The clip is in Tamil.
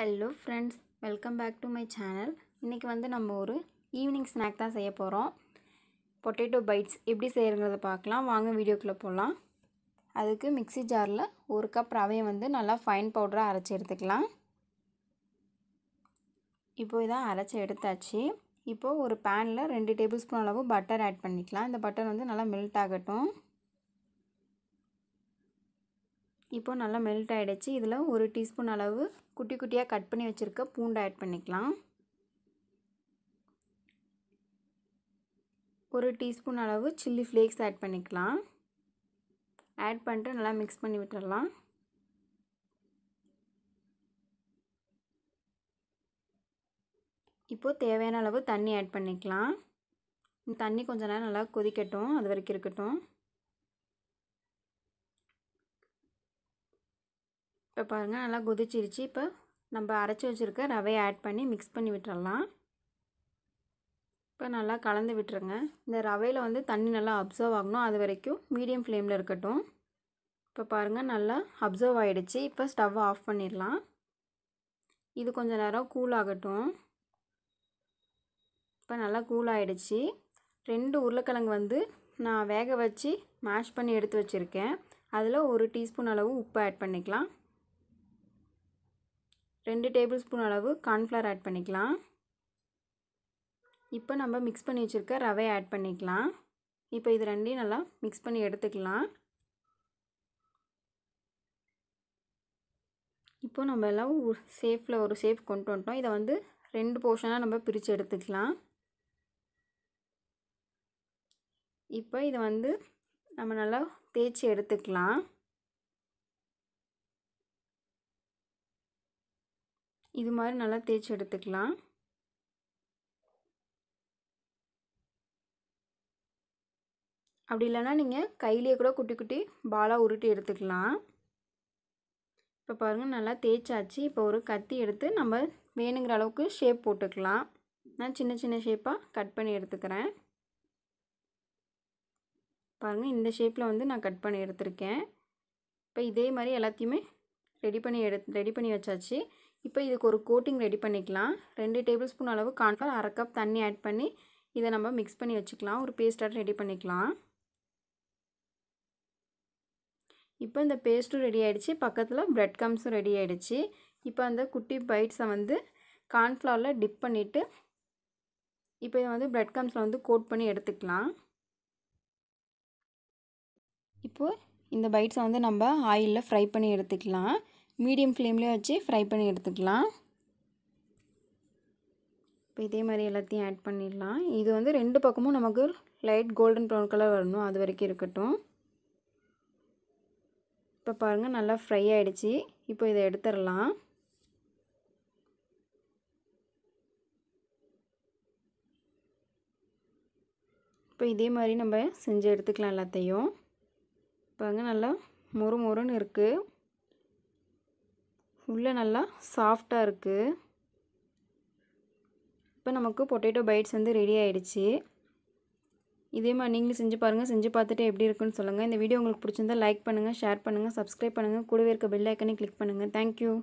hello friends welcome back to my channel இன்றைக்கி வந்து நம்ம ஒரு ஈவினிங் ஸ்நாக் தான் செய்ய போகிறோம் பொட்டேட்டோ பைட்ஸ் எப்படி செய்கிறங்கிறத பார்க்கலாம் வாங்க வீடியோக்குள்ளே போகலாம் அதுக்கு மிக்சி ஜாரில் ஒரு கப் ரவையை வந்து நல்லா ஃபைன் பவுடராக அரைச்சி எடுத்துக்கலாம் இப்போ இதான் அரைச்சி எடுத்தாச்சு இப்போது ஒரு பேனில் ரெண்டு டேபிள் ஸ்பூன் அளவு பட்டர் ஆட் பண்ணிக்கலாம் இந்த பட்டர் வந்து நல்லா மெல்ட் ஆகட்டும் இப்போது நல்லா மெல்ட் ஆகிடுச்சு இதில் ஒரு டீஸ்பூன் அளவு குட்டி குட்டியாக கட் பண்ணி வச்சுருக்க பூண்டு ஆட் பண்ணிக்கலாம் ஒரு டீஸ்பூன் அளவு சில்லி ஃப்ளேக்ஸ் ஆட் பண்ணிக்கலாம் ஆட் பண்ணிட்டு நல்லா மிக்ஸ் பண்ணி விட்டுடலாம் இப்போது தேவையான அளவு தண்ணி ஆட் பண்ணிக்கலாம் தண்ணி கொஞ்ச நேரம் நல்லா கொதிக்கட்டும் அது வரைக்கும் இருக்கட்டும் இப்போ பாருங்கள் நல்லா கொதிச்சிருச்சு இப்போ நம்ம அரைச்சி வச்சுருக்க ரவையை ஆட் பண்ணி மிக்ஸ் பண்ணி விட்டுறலாம் இப்போ நல்லா கலந்து விட்டுருங்க இந்த ரவையில் வந்து தண்ணி நல்லா அப்சர்வ் ஆகணும் அது வரைக்கும் மீடியம் ஃப்ளேமில் இருக்கட்டும் இப்போ பாருங்கள் நல்லா அப்சர்வ் ஆகிடுச்சு இப்போ ஸ்டவ் ஆஃப் பண்ணிடலாம் இது கொஞ்சம் நேரம் கூல் ஆகட்டும் இப்போ நல்லா கூல் ஆகிடுச்சு ரெண்டு உருளைக்கிழங்கு வந்து நான் வேக வச்சு மேஷ் பண்ணி எடுத்து வச்சுருக்கேன் அதில் ஒரு டீஸ்பூன் அளவு உப்பு ஆட் பண்ணிக்கலாம் ரெண்டு டேபிள் ஸ்பூன் அளவு கார்ன்ஃப்ளவர் ஆட் பண்ணிக்கலாம் இப்போ நம்ம மிக்ஸ் பண்ணி வச்சுருக்க ரவை ஆட் பண்ணிக்கலாம் இப்போ இது ரெண்டையும் நல்லா மிக்ஸ் பண்ணி எடுத்துக்கலாம் இப்போ நம்ம எல்லாம் சேஃபில் ஒரு சேஃப் கொண்டு வந்துட்டோம் இதை வந்து ரெண்டு போர்ஷனாக நம்ம பிரித்து எடுத்துக்கலாம் இப்போ இதை வந்து நம்ம நல்லா தேய்ச்சி எடுத்துக்கலாம் இது மாதிரி நல்லா தேய்ச்சி எடுத்துக்கலாம் அப்படி இல்லைன்னா நீங்கள் கையிலேயே கூட குட்டி குட்டி பாலாக உருட்டி எடுத்துக்கலாம் இப்போ பாருங்கள் நல்லா தேய்ச்சாச்சு இப்போ ஒரு கத்தி எடுத்து நம்ம வேணுங்கிற அளவுக்கு ஷேப் போட்டுக்கலாம் நான் சின்ன சின்ன ஷேப்பாக கட் பண்ணி எடுத்துக்கிறேன் பாருங்கள் இந்த ஷேப்பில் வந்து நான் கட் பண்ணி எடுத்திருக்கேன் இப்போ இதே மாதிரி எல்லாத்தையுமே ரெடி பண்ணி எடு ரெடி பண்ணி வச்சாச்சு இப்போ இதுக்கு ஒரு கோட்டிங் ரெடி பண்ணிக்கலாம் ரெண்டு டேபிள் ஸ்பூன் அளவு கான்ஃபர் அரை கப் தண்ணி ஆட் பண்ணி இதை நம்ம மிக்ஸ் பண்ணி வச்சுக்கலாம் ஒரு பேஸ்டாக ரெடி பண்ணிக்கலாம் இப்போ இந்த பேஸ்ட்டும் ரெடி ஆகிடுச்சு பக்கத்தில் ப்ரெட் கம்ஸும் ரெடி ஆகிடுச்சு இப்போ அந்த குட்டி பைட்ஸை வந்து கார்ன்ஃப்ளவரில் டிப் பண்ணிவிட்டு இப்போ இதை வந்து ப்ரெட் கம்ஸில் வந்து கோட் பண்ணி எடுத்துக்கலாம் இப்போது இந்த பைட்ஸை வந்து நம்ம ஆயிலில் ஃப்ரை பண்ணி எடுத்துக்கலாம் மீடியம் ஃப்ளேம்லேயே வச்சு ஃப்ரை பண்ணி எடுத்துக்கலாம் இப்போ இதே மாதிரி எல்லாத்தையும் ஆட் பண்ணிடலாம் இது வந்து ரெண்டு பக்கமும் நமக்கு லைட் கோல்டன் ப்ரௌன் கலர் வரணும் அது வரைக்கும் இருக்கட்டும் இப்போ பாருங்கள் நல்லா ஃப்ரை ஆகிடுச்சி இப்போ இதை எடுத்துடலாம் இப்போ இதே மாதிரி நம்ம செஞ்சு எடுத்துக்கலாம் எல்லாத்தையும் பாருங்கள் நல்லா மொறு மொறுன்னு இருக்குது உள்ளே நல்லா சாஃப்டாக இருக்குது இப்போ நமக்கு பொட்டேட்டோ பைட்ஸ் வந்து ரெடி ஆகிடுச்சி இதே மாதிரி நீங்களும் செஞ்சு பாருங்கள் செஞ்சு பார்த்துட்டு எப்படி இருக்குன்னு சொல்லுங்கள் இந்த வீடியோ உங்களுக்கு பிடிச்சிருந்தா லைக் பண்ணுங்கள் ஷேர் பண்ணுங்கள் சப்ஸ்கிரைப் பண்ணுங்கள் கூடவே இருக்க பெல் ஐக்கனே கிளிக் பண்ணுங்கள் தேங்க்யூ